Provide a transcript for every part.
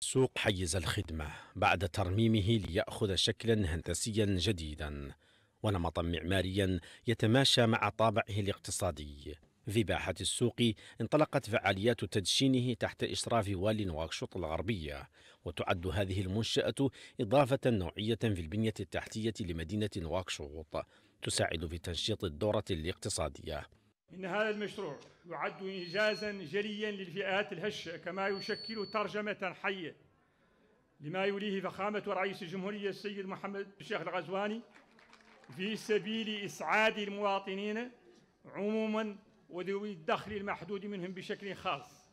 سوق حيز الخدمة بعد ترميمه ليأخذ شكلا هندسيا جديدا ونمطا معماريا يتماشى مع طابعه الاقتصادي في باحة السوق انطلقت فعاليات تدشينه تحت إشراف والي نواكشوط الغربية وتعد هذه المنشأة إضافة نوعية في البنية التحتية لمدينة نواكشوط تساعد في تنشيط الدورة الاقتصادية إن هذا المشروع يعد إنجازا جليا للفئات الهشة كما يشكل ترجمة حية لما يوليه فخامة رئيس الجمهورية السيد محمد الشيخ الغزواني في سبيل إسعاد المواطنين عموما وذوي الدخل المحدود منهم بشكل خاص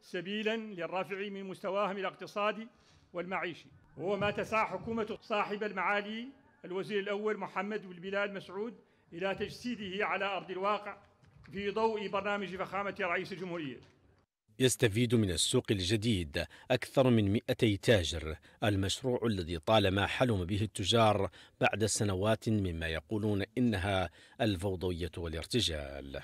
سبيلا للرفع من مستواهم الاقتصادي والمعيشي وهو ما تسعى حكومة صاحب المعالي الوزير الأول محمد بن بلال مسعود إلى تجسيده على أرض الواقع في ضوء برنامج فخامة رئيس الجمهورية يستفيد من السوق الجديد أكثر من مئتي تاجر المشروع الذي طالما حلم به التجار بعد سنوات مما يقولون إنها الفوضوية والارتجال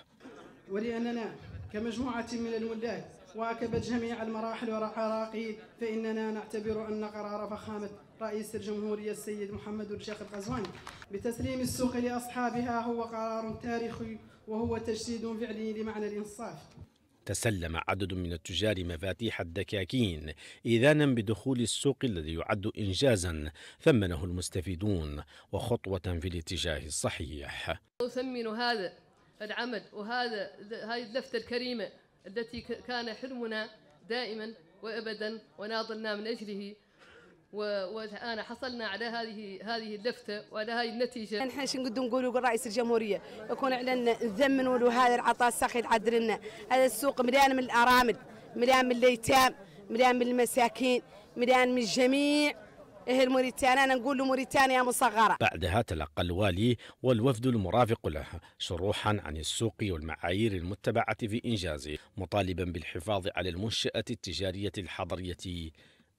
ولأننا كمجموعة من الولاة واكبت جميع المراحل والعراقيل فإننا نعتبر أن قرار فخامة رئيس الجمهورية السيد محمد الشيخ القزواني بتسليم السوق لأصحابها هو قرار تاريخي وهو تجسيد فعلي لمعنى الإنصاف تسلم عدد من التجار مفاتيح الدكاكين إذانا بدخول السوق الذي يعد إنجازا ثمنه المستفيدون وخطوة في الاتجاه الصحيح أثمن هذا العمل وهذا هذه اللفتة الكريمة التي كان حلمنا دائما وابدا وناضلنا من اجله والان حصلنا على هذه هذه اللفته وعلى هذه النتيجه. نحن يعني شنو نقدر نقولوا رئيس الجمهوريه يكون علينا نذمنوا له هذا العطاء السخي العدل لنا، هذا السوق مليان من الارامل، مليان من الايتام، مليان من المساكين، مليان من الجميع. اهل موريتانيا أنا نقول موريتانيا مصغرة بعدها تلقى الوالي والوفد المرافق له شروحا عن السوق والمعايير المتبعة في إنجازه مطالبا بالحفاظ على المنشأة التجارية الحضرية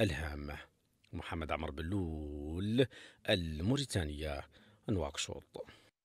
الهامة محمد عمر بلول الموريتانية نواكشوط